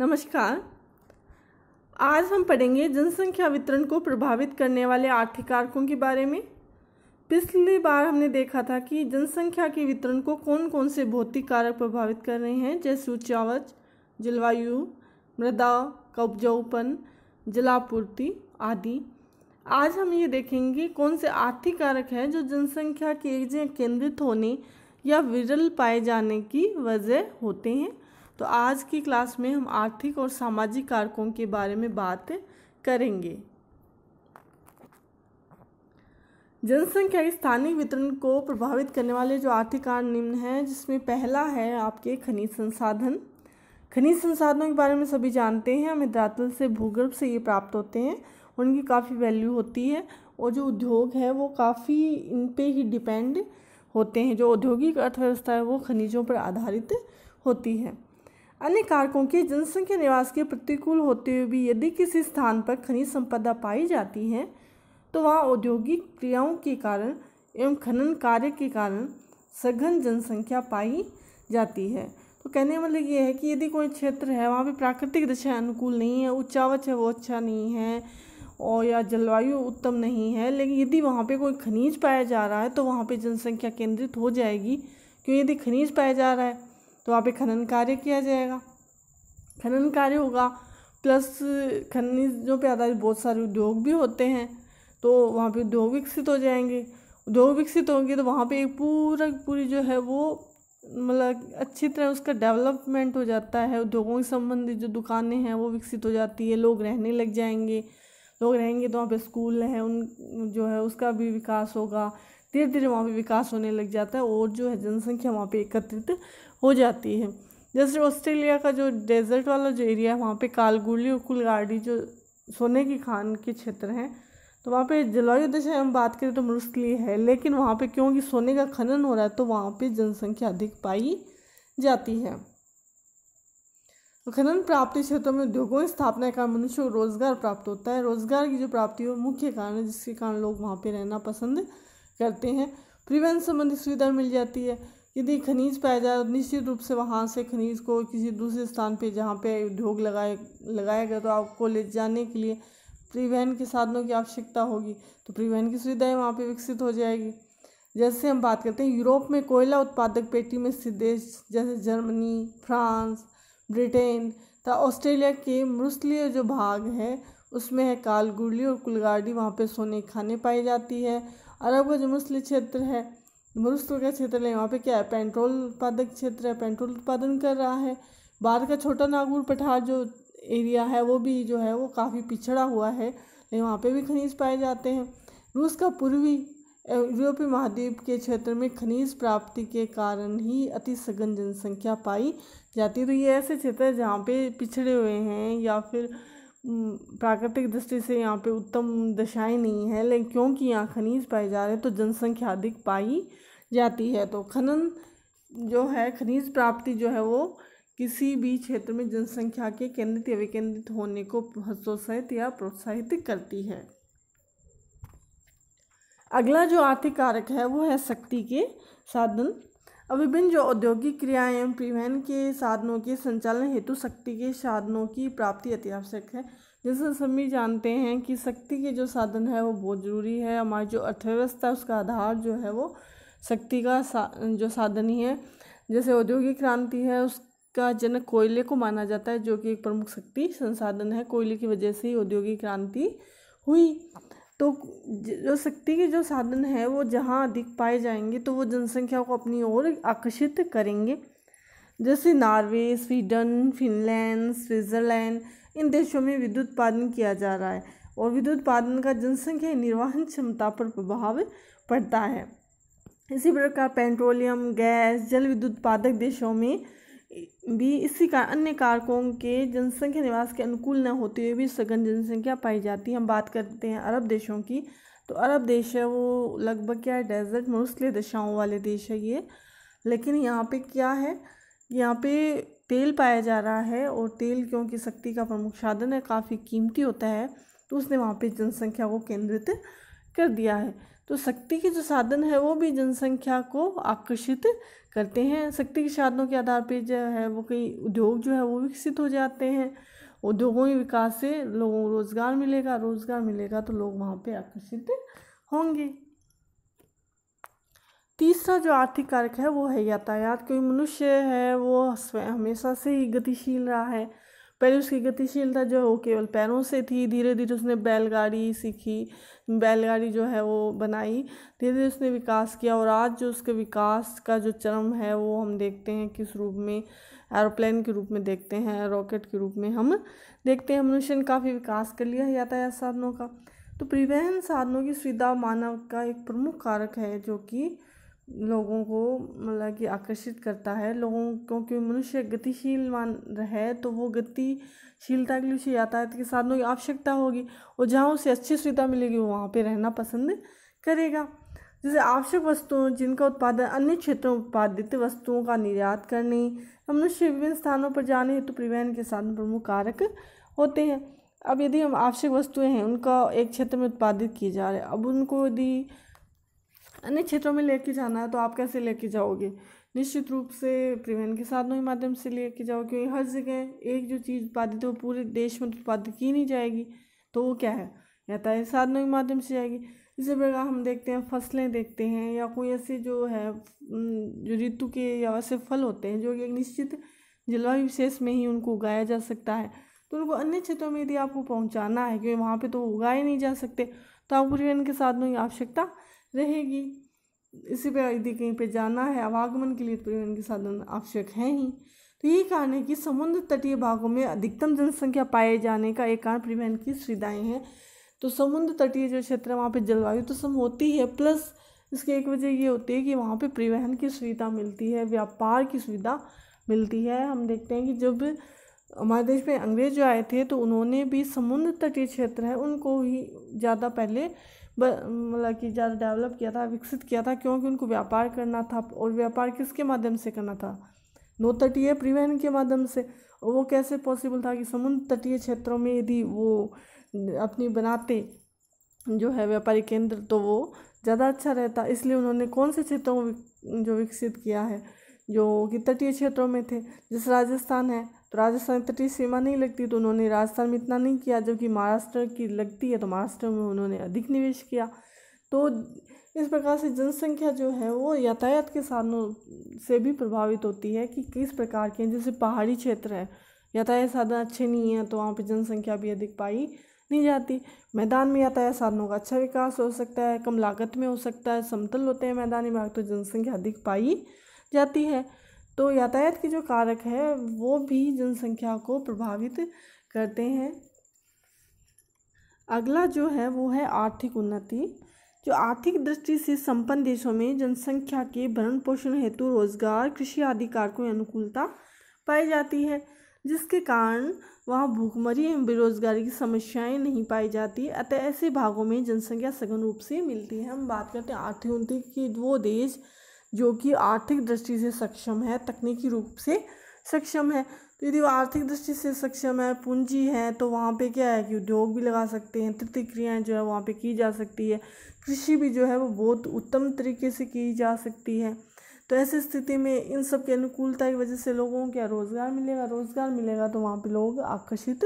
नमस्कार आज हम पढ़ेंगे जनसंख्या वितरण को प्रभावित करने वाले आर्थिक कारकों के बारे में पिछली बार हमने देखा था कि जनसंख्या के वितरण को कौन कौन से भौतिक कारक प्रभावित कर रहे हैं जैसे उच्चावच जलवायु मृदा का उपजाऊपन जलापूर्ति आदि आज हम ये देखेंगे कौन से आर्थिक कारक हैं जो जनसंख्या के केंद्रित होने या विरल पाए जाने की वजह होते हैं तो आज की क्लास में हम आर्थिक और सामाजिक कारकों के बारे में बात करेंगे जनसंख्या स्थानीय वितरण को प्रभावित करने वाले जो आर्थिक कारण निम्न हैं जिसमें पहला है आपके खनिज संसाधन खनिज संसाधनों के बारे में सभी जानते हैं हमें धरातल से भूगर्भ से ये प्राप्त होते हैं उनकी काफ़ी वैल्यू होती है और जो उद्योग है वो काफ़ी इन पे ही डिपेंड होते हैं जो औद्योगिक अर्थव्यवस्था है वो खनिजों पर आधारित होती है अन्य कारकों के जनसंख्या निवास के प्रतिकूल होते हुए भी यदि किसी स्थान पर खनिज संपदा पाई जाती है तो वहाँ औद्योगिक क्रियाओं के कारण एवं खनन कार्य के कारण सघन जनसंख्या पाई जाती है तो कहने मतलब ये है कि यदि कोई क्षेत्र है वहाँ पर प्राकृतिक दशा अनुकूल नहीं है उच्चावच है वो अच्छा नहीं है और या जलवायु उत्तम नहीं है लेकिन यदि वहाँ पे कोई खनिज पाया जा रहा है तो वहाँ पे जनसंख्या केंद्रित हो जाएगी क्योंकि यदि खनिज पाया जा रहा है तो वहाँ पे खनन कार्य किया जाएगा खनन कार्य होगा प्लस खनिजों पे आधारित बहुत सारे उद्योग भी होते हैं तो वहाँ पे उद्योग विकसित हो जाएंगे उद्योग विकसित होंगे तो वहाँ पे एक पूरा पूरी जो है वो मतलब अच्छी तरह उसका डेवलपमेंट हो जाता है उद्योगों के संबंधित जो दुकानें हैं वो विकसित हो जाती है लोग रहने लग जाएंगे लोग रहेंगे तो वहाँ पे स्कूल हैं उन जो है उसका भी विकास होगा धीरे धीरे वहाँ पे विकास होने लग जाता है और जो है जनसंख्या वहाँ पे एकत्रित हो जाती है जैसे ऑस्ट्रेलिया का जो डेजर्ट वाला जो एरिया है वहाँ पे कालगुली और कुलगाड़ी जो सोने की खान के क्षेत्र हैं तो वहाँ पे जलवायु दशा हम बात करें तो मुश्किल है लेकिन वहाँ पे क्योंकि सोने का खनन हो रहा है तो वहाँ पे जनसंख्या अधिक पाई जाती है खनन प्राप्ति क्षेत्रों में उद्योगों की स्थापना का मनुष्य को रोजगार प्राप्त होता है रोजगार की जो प्राप्ति है मुख्य कारण है जिसके कारण लोग वहाँ पे रहना पसंद करते हैं परिवहन संबंधी सुविधा मिल जाती है यदि खनिज पाया जाए तो निश्चित रूप से वहाँ से खनिज को किसी दूसरे स्थान पे जहाँ पे उद्योग लगाए लगाया गया तो आपको ले जाने के लिए परिवहन के साधनों की आवश्यकता होगी तो परिवहन की सुविधाएँ वहाँ पर विकसित हो जाएगी जैसे हम बात करते हैं यूरोप में कोयला उत्पादक पेटी में स्थित देश जैसे जर्मनी फ्रांस ब्रिटेन तथा ऑस्ट्रेलिया के मुस्लिय जो भाग है उसमें है कालगुड़ली और कुलगाड़ी वहाँ पे सोने खाने पाई जाती है अरब का जो मुस्लिम क्षेत्र है मरुस्थल का क्षेत्र है वहाँ पे क्या है पेंट्रोल उत्पादक क्षेत्र है पेंट्रोल उत्पादन कर रहा है बाहर का छोटा नागपुर पठार जो एरिया है वो भी जो है वो काफ़ी पिछड़ा हुआ है लेकिन वहाँ पे भी खनिज पाए जाते हैं रूस का पूर्वी यूरोपीय महाद्वीप के क्षेत्र में खनिज प्राप्ति के कारण ही अति सघन जनसंख्या पाई जाती है तो ये ऐसे क्षेत्र है जहाँ पे पिछड़े हुए हैं या फिर हम्म, प्राकृतिक दृष्टि से यहाँ पे उत्तम दशाएं नहीं है लेकिन क्योंकि यहाँ खनिज पाए जा रहे हैं तो जनसंख्या अधिक पाई जाती है तो खनन जो है खनिज प्राप्ति जो है वो किसी भी क्षेत्र में जनसंख्या के केंद्रित या विकेंद्रित होने को प्रोत्साहित या प्रोत्साहित करती है अगला जो आर्थिक कारक है वो है शक्ति के साधन विभिन्न जो औद्योगिक क्रियाएं एवं परिवहन के साधनों के संचालन हेतु शक्ति के साधनों की प्राप्ति अति आवश्यक है जैसे सभी जानते हैं कि शक्ति के जो साधन है वो बहुत ज़रूरी है हमारी जो अर्थव्यवस्था उसका आधार जो है वो शक्ति का सा, जो साधन ही है जैसे औद्योगिक क्रांति है उसका जनक कोयले को माना जाता है जो कि एक प्रमुख शक्ति संसाधन है कोयले की वजह से ही औद्योगिक क्रांति हुई तो जो शक्ति के जो साधन है वो जहाँ अधिक पाए जाएंगे तो वो जनसंख्या को अपनी ओर आकर्षित करेंगे जैसे नॉर्वे स्वीडन फिनलैंड स्विट्ज़रलैंड इन देशों में विद्युत उत्पादन किया जा रहा है और विद्युत उत्पादन का जनसंख्या निर्वहन क्षमता पर प्रभाव पड़ता है इसी प्रकार पेट्रोलियम गैस जल विद्युत उत्पादक देशों में भी इसी का अन्य कारकों के जनसंख्या निवास के अनुकूल न होते हुए भी सघन जनसंख्या पाई जाती है हम बात करते हैं अरब देशों की तो अरब देश है वो लगभग क्या है डेजर्ट मरुस्थली दशाओं वाले देश है ये लेकिन यहाँ पे क्या है यहाँ पे तेल पाया जा रहा है और तेल क्योंकि शक्ति का प्रमुख साधन है काफ़ी कीमती होता है तो उसने वहाँ पे जनसंख्या को केंद्रित कर दिया है तो शक्ति के जो साधन है वो भी जनसंख्या को आकर्षित करते हैं शक्ति के साधनों के आधार पर जो है वो कई उद्योग जो है वो विकसित हो जाते हैं उद्योगों के विकास से लोगों को रोज़गार मिलेगा रोज़गार मिलेगा तो लोग वहाँ पे आकर्षित होंगे तीसरा जो आर्थिक कारक है वो है यातायात क्योंकि मनुष्य है वो हमेशा से ही गतिशील रहा है पहले उसकी गतिशीलता जो है वो केवल पैरों से थी धीरे धीरे उसने बैलगाड़ी सीखी बैलगाड़ी जो है वो बनाई धीरे धीरे उसने विकास किया और आज जो उसके विकास का जो चरम है वो हम देखते हैं किस रूप में एरोप्लेन के रूप में देखते हैं रॉकेट के रूप में हम देखते हैं मनुष्य ने काफ़ी विकास कर लिया है यातायात साधनों का तो परिवहन साधनों की सुविधा मानव का एक प्रमुख कारक है जो कि लोगों को मतलब कि आकर्षित करता है लोगों क्योंकि मनुष्य गतिशील मान है तो वो गतिशीलता के लिए उसे यातायात के साधनों की आवश्यकता होगी और जहाँ उसे अच्छी सुविधा मिलेगी वहाँ पे रहना पसंद करेगा जैसे आवश्यक वस्तुओं जिनका उत्पादन अन्य क्षेत्रों में उत्पादित वस्तुओं का निर्यात करने मनुष्य विभिन्न स्थानों पर जाने हेतु तो परिवहन के साधन प्रमुख कारक होते हैं अब यदि हम आवश्यक वस्तुएं हैं उनका एक क्षेत्र में उत्पादित किए जा रहे हैं अब उनको यदि अन्य क्षेत्रों में लेके जाना है तो आप कैसे लेके जाओगे निश्चित रूप से परिवहन के साधनों के माध्यम से लेके जाओ क्योंकि हर जगह एक जो चीज़ उत्पादित है वो पूरे देश में उत्पादित की नहीं जाएगी तो वो क्या है यातायात साधनों के माध्यम से जाएगी इसी प्रकार हम देखते हैं फसलें देखते हैं या कोई ऐसे जो है जो ऋतु के या ऐसे फल होते हैं जो कि एक निश्चित जलवायु विशेष में ही उनको उगाया जा सकता है तो उनको अन्य क्षेत्रों में यदि आपको पहुंचाना है क्योंकि वहाँ पे तो उगाए नहीं जा सकते तो आपको परिवहन के साधनों की आवश्यकता रहेगी इसी पर यदि कहीं पे जाना है आवागमन के लिए तो परिवहन के साधन आवश्यक हैं ही तो यही कारण है कि समुद्र तटीय भागों में अधिकतम जनसंख्या पाए जाने का एक कारण परिवहन की सुविधाएँ हैं तो समुद्र तटीय जो क्षेत्र है वहाँ पर जलवायु तो सम होती है प्लस इसकी एक वजह ये होती है कि वहाँ पर परिवहन की सुविधा मिलती है व्यापार की सुविधा मिलती है हम देखते हैं कि जब हमारे देश में अंग्रेज जो आए थे तो उन्होंने भी समुद्र तटीय क्षेत्र है उनको ही ज़्यादा पहले मतलब कि ज़्यादा डेवलप किया था विकसित किया था क्योंकि उनको व्यापार करना था और व्यापार किसके माध्यम से करना था नो तटीय परिवहन के माध्यम से और वो कैसे पॉसिबल था कि समुद्र तटीय क्षेत्रों में यदि वो अपनी बनाते जो है व्यापारिक केंद्र तो वो ज़्यादा अच्छा रहता इसलिए उन्होंने कौन से क्षेत्रों को जो विकसित किया है जो कि तटीय क्षेत्रों में थे जैसे राजस्थान है तो राजस्थान तटीय तो सीमा नहीं लगती तो उन्होंने राजस्थान में इतना नहीं किया जबकि महाराष्ट्र की लगती है तो महाराष्ट्र में उन्होंने अधिक निवेश किया तो इस प्रकार से जनसंख्या जो है वो यातायात के साधनों से भी प्रभावित होती है कि किस प्रकार के जैसे पहाड़ी क्षेत्र है यातायात साधन अच्छे नहीं हैं तो वहाँ पर जनसंख्या भी अधिक पाई नहीं जाती मैदान में यातायात साधनों का अच्छा विकास हो सकता है कम लागत में हो सकता है समतल होते हैं मैदानी भाग तो जनसंख्या अधिक पाई जाती है तो यातायात के जो कारक है वो भी जनसंख्या को प्रभावित करते हैं अगला जो है वो है आर्थिक उन्नति जो आर्थिक दृष्टि से संपन्न देशों में जनसंख्या के भरण पोषण हेतु रोजगार कृषि आदि कारकों में अनुकूलता पाई जाती है जिसके कारण वहाँ भूखमरी एवं बेरोजगारी की समस्याएं नहीं पाई जाती अतः ऐसे भागों में जनसंख्या सघन रूप से मिलती है हम बात करते हैं आर्थिक उन्नति की वो देश जो कि आर्थिक दृष्टि से सक्षम है तकनीकी रूप से सक्षम है तो यदि वो आर्थिक दृष्टि से सक्षम है पूंजी है तो वहाँ पे क्या है कि उद्योग भी लगा सकते हैं तृतीय क्रियाएँ जो है वहाँ पे की जा सकती है कृषि भी जो है वो बहुत उत्तम तरीके से की जा सकती है तो ऐसी स्थिति में इन सब के अनुकूलता की वजह से लोगों को क्या रोज़गार मिलेगा रोज़गार मिलेगा तो वहाँ पर लोग आकर्षित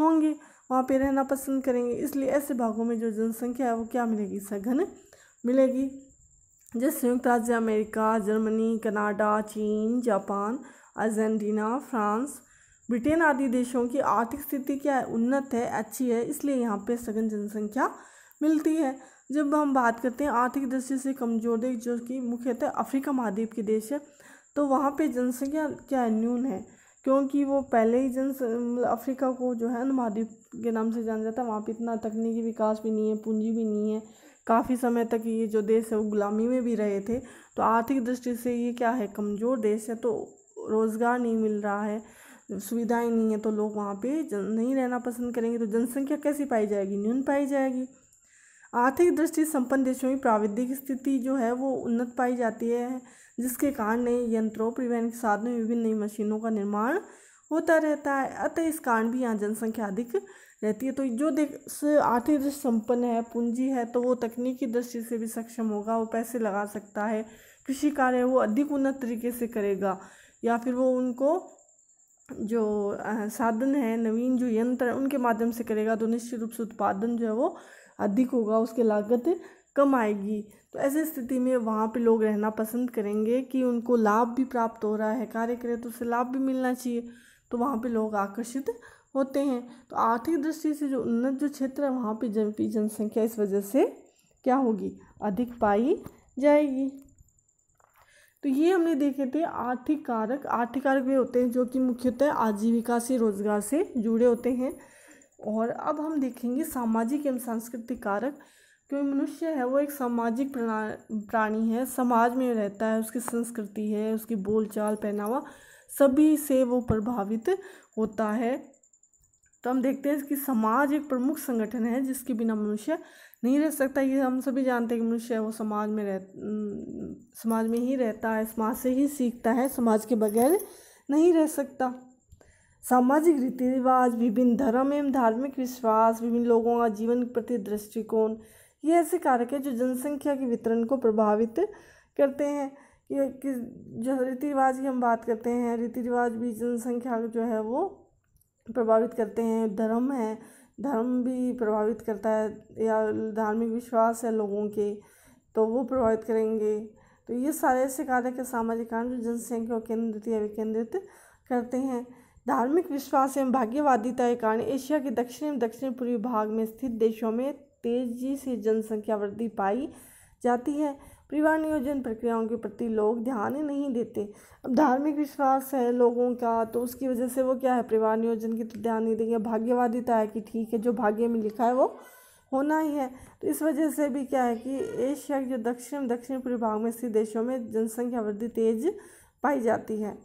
होंगे वहाँ पर रहना पसंद करेंगे इसलिए ऐसे भागों में जो जनसंख्या है वो क्या मिलेगी सघन मिलेगी जैसे संयुक्त राज्य अमेरिका जर्मनी कनाडा चीन जापान अर्जेंटीना फ्रांस ब्रिटेन आदि देशों की आर्थिक स्थिति क्या उन्नत है अच्छी है इसलिए यहाँ पे सघन जनसंख्या मिलती है जब हम बात करते हैं आर्थिक दृष्टि से कमजोर देश जो कि मुख्यतः अफ्रीका महाद्वीप के देश है तो वहाँ पे जनसंख्या क्या न्यून है क्योंकि वो पहले ही जन मतलब अफ्रीका को जो है ना महाद्वीप के नाम से जाना जाता है वहाँ पे इतना तकनीकी विकास भी नहीं है पूंजी भी नहीं है काफ़ी समय तक ये जो देश है वो गुलामी में भी रहे थे तो आर्थिक दृष्टि से ये क्या है कमज़ोर देश है तो रोज़गार नहीं मिल रहा है सुविधाएं नहीं है तो लोग वहाँ पे नहीं रहना पसंद करेंगे तो जनसंख्या कैसी पाई जाएगी न्यून पाई जाएगी आर्थिक दृष्टि संपन्न देशों में प्राविधिक स्थिति जो है वो उन्नत पाई जाती है जिसके कारण नए यंत्रों परिवहन के साधनों विभिन्न नई मशीनों का निर्माण होता रहता है अतः इस कारण भी यहाँ जनसंख्या अधिक रहती है तो जो देख आर्थिक दृष्टि संपन्न है पूंजी है तो वो तकनीकी दृष्टि से भी सक्षम होगा वो पैसे लगा सकता है कृषि कार्य वो अधिक उन्नत तरीके से करेगा या फिर वो उनको जो साधन है नवीन जो यंत्र है उनके माध्यम से करेगा तो निश्चित रूप से उत्पादन जो है वो अधिक होगा उसकी लागत कम आएगी तो ऐसी स्थिति में वहाँ पे लोग रहना पसंद करेंगे कि उनको लाभ भी प्राप्त हो रहा है कार्य करें तो उससे लाभ भी मिलना चाहिए तो वहाँ पे लोग आकर्षित होते हैं तो आर्थिक दृष्टि से जो उन्नत जो क्षेत्र है वहाँ पे जन की जनसंख्या इस वजह से क्या होगी अधिक पाई जाएगी तो ये हमने देखे थे आर्थिक कारक आर्थिक कारक वे होते हैं जो कि मुख्यतः आजीविका से रोजगार से जुड़े होते हैं और अब हम देखेंगे सामाजिक एवं सांस्कृतिक कारक क्योंकि मनुष्य है वो एक सामाजिक प्राणी है समाज में रहता है उसकी संस्कृति है उसकी बोलचाल पहनावा सभी से वो प्रभावित होता है तो हम देखते हैं कि समाज एक प्रमुख संगठन है जिसके बिना मनुष्य नहीं रह सकता ये हम सभी जानते हैं कि मनुष्य वो समाज में रह समाज में ही रहता है समाज से ही सीखता है समाज के बगैर नहीं रह सकता सामाजिक रीति रिवाज विभिन्न धर्म एवं धार्मिक विश्वास विभिन्न लोगों का जीवन के प्रति दृष्टिकोण ये ऐसे कारक है जो जनसंख्या के वितरण को प्रभावित करते हैं कि किस जो रीति रिवाज की हम बात करते हैं रीति रिवाज भी जनसंख्या जो है वो प्रभावित करते हैं धर्म है धर्म भी प्रभावित करता है या धार्मिक विश्वास है लोगों के तो वो प्रभावित करेंगे तो ये सारे ऐसे कार्य के सामाजिक कारण जो जनसंख्या को केंद्रित या विकेंद्रित करते हैं धार्मिक विश्वास एवं भाग्यवादिता के कारण एशिया के दक्षिण एवं दक्षिण पूर्वी भाग में स्थित देशों में तेजी से जनसंख्या वृद्धि पाई जाती है परिवार नियोजन प्रक्रियाओं के प्रति लोग ध्यान ही नहीं देते अब धार्मिक विश्वास है लोगों का तो उसकी वजह से वो क्या है परिवार नियोजन की तो ध्यान नहीं देंगे भाग्यवादिता तो है कि ठीक है जो भाग्य में लिखा है वो होना ही है तो इस वजह से भी क्या है कि एशिया के जो दक्षिण दक्षिण पूर्व भाग में स्थित देशों में जनसंख्या वृद्धि तेज पाई जाती है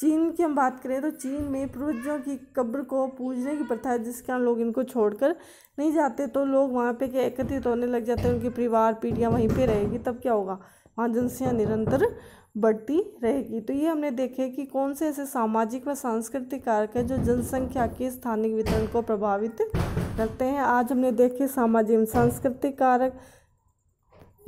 चीन की हम बात करें तो चीन में पूर्वजों की कब्र को पूजने की प्रथा है जिसके कारण लोग इनको छोड़कर नहीं जाते तो लोग वहाँ पे के एकत्रित होने लग जाते हैं उनके परिवार पीढ़ियाँ वहीं पे रहेगी तब क्या होगा वहाँ जनसंख्या निरंतर बढ़ती रहेगी तो ये हमने देखे कि कौन से ऐसे सामाजिक व सांस्कृतिक कारक है जो जनसंख्या के स्थानिक वितरण को प्रभावित करते हैं आज हमने देखे सामाजिक सांस्कृतिक कारक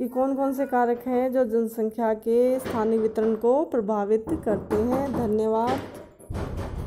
कि कौन कौन से कारक हैं जो जनसंख्या के स्थानीय वितरण को प्रभावित करते हैं धन्यवाद